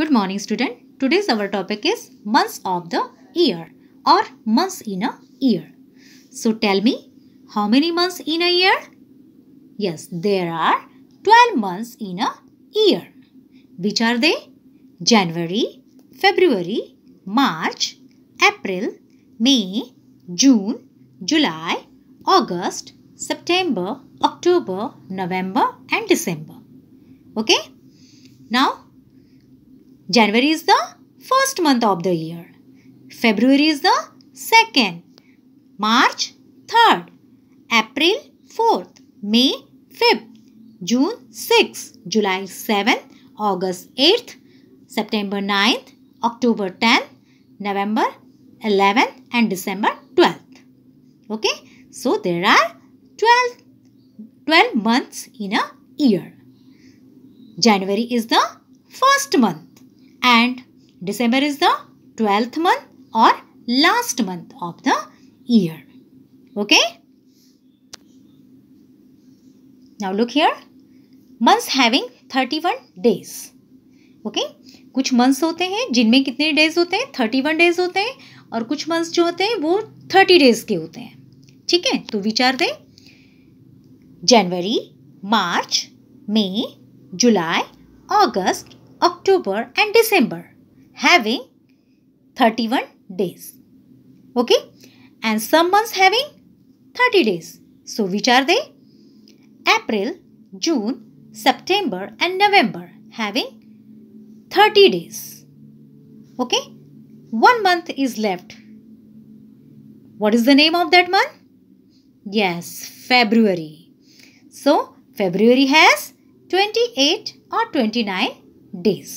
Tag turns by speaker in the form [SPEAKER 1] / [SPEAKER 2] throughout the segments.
[SPEAKER 1] Good morning student. Today's our topic is months of the year or months in a year. So tell me how many months in a year? Yes, there are 12 months in a year. Which are they? January, February, March, April, May, June, July, August, September, October, November and December. Okay? Now January is the first month of the year. February is the second. March 3rd. April 4th. May 5th. June 6th. July 7th. August 8th. September 9th. October 10th. November 11th and December 12th. Okay. So there are 12, 12 months in a year. January is the first month. and December is the 12th month or last month of the year. Okay? Now look here. Months having 31 days. Okay okay? कुछ months होते हैं जिनमें कितने days होते हैं thirty one days होते हैं और कुछ मंथ्स जो होते हैं वो थर्टी डेज के होते हैं ठीक है तो विचार दें January March May July August October and December having 31 days. Okay. And some months having 30 days. So which are they? April, June, September and November having 30 days. Okay. One month is left. What is the name of that month? Yes, February. So, February has 28 or 29 days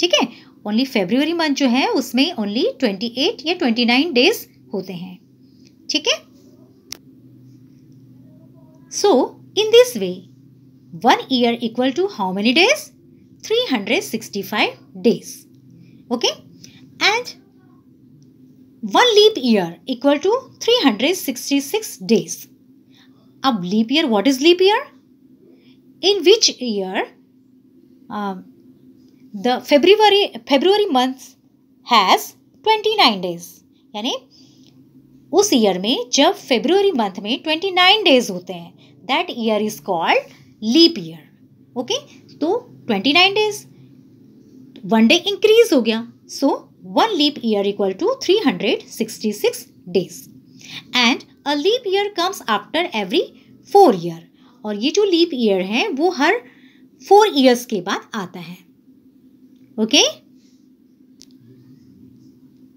[SPEAKER 1] ठीक है only February month जो है उसमें only twenty eight या twenty nine days होते हैं ठीक है so in this way one year equal to how many days three hundred sixty five days okay and one leap year equal to three hundred sixty six days अब leap year what is leap year in which year the February February month has twenty nine days यानी उस year में जब February month में twenty nine days होते हैं that year is called leap year okay तो twenty nine days one day increase हो गया so one leap year equal to three hundred sixty six days and a leap year comes after every four year और ये जो leap year है वो हर four years के बाद आता है Okay?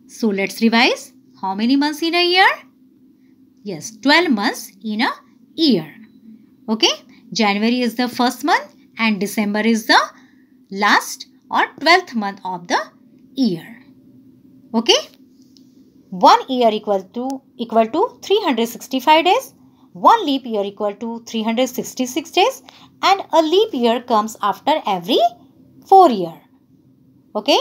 [SPEAKER 1] So let's revise. How many months in a year? Yes, 12 months in a year. Okay? January is the first month and December is the last or 12th month of the year. Okay? One year equal to equal to 365 days. One leap year equal to 366 days. And a leap year comes after every 4 year. Okay.